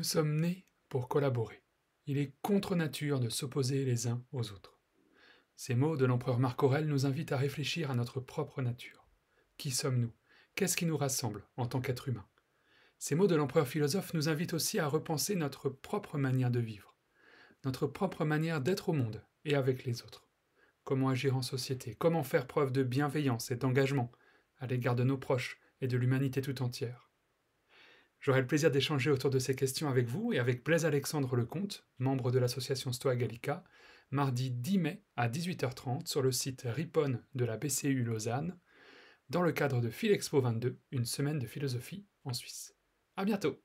Nous sommes nés pour collaborer. Il est contre nature de s'opposer les uns aux autres. Ces mots de l'empereur Marc Aurel nous invitent à réfléchir à notre propre nature. Qui sommes-nous Qu'est-ce qui nous rassemble en tant qu'être humain Ces mots de l'empereur philosophe nous invitent aussi à repenser notre propre manière de vivre, notre propre manière d'être au monde et avec les autres. Comment agir en société Comment faire preuve de bienveillance et d'engagement à l'égard de nos proches et de l'humanité tout entière J'aurai le plaisir d'échanger autour de ces questions avec vous et avec Blaise-Alexandre Lecomte, membre de l'association Stoa Gallica, mardi 10 mai à 18h30 sur le site Ripon de la BCU Lausanne, dans le cadre de Philexpo 22, une semaine de philosophie en Suisse. À bientôt!